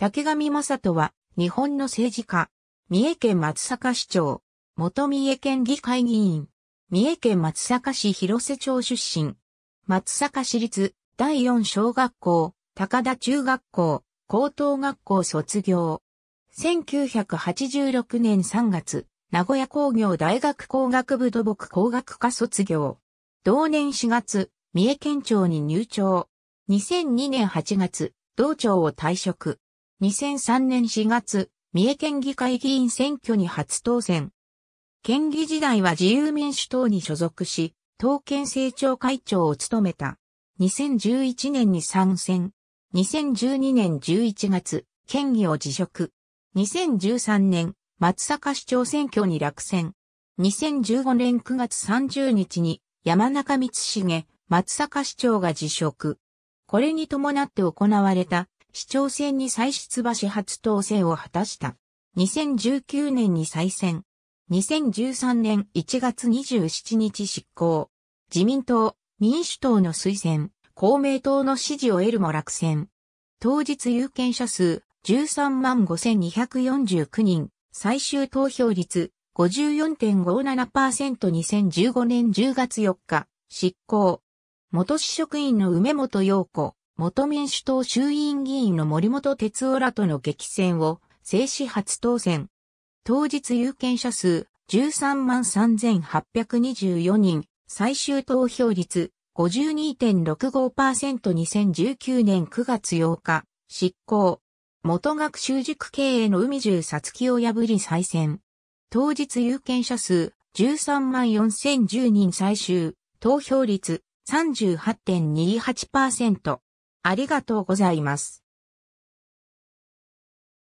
竹上正人は、日本の政治家。三重県松阪市長。元三重県議会議員。三重県松阪市広瀬町出身。松阪市立第四小学校、高田中学校、高等学校卒業。1986年3月、名古屋工業大学工学部土木工学科卒業。同年4月、三重県庁に入庁。2002年8月、同庁を退職。2003年4月、三重県議会議員選挙に初当選。県議時代は自由民主党に所属し、党県政調会長を務めた。2011年に参戦。2012年11月、県議を辞職。2013年、松阪市長選挙に落選。2015年9月30日に山中光重、松阪市長が辞職。これに伴って行われた市長選に再出馬し初当選を果たした。2019年に再選。2013年1月27日執行。自民党、民主党の推薦、公明党の支持を得るも落選。当日有権者数13万5249人、最終投票率 54.57%2015 年10月4日、執行。元市職員の梅本陽子、元民主党衆院議員の森本哲夫らとの激戦を制止初当選。当日有権者数13万3824人、最終投票率 52.65%2019 年9月8日、執行。元学習塾経営の海中さつきを破り再選。当日有権者数13万4010人最終、投票率38.28%。ありがとうございます。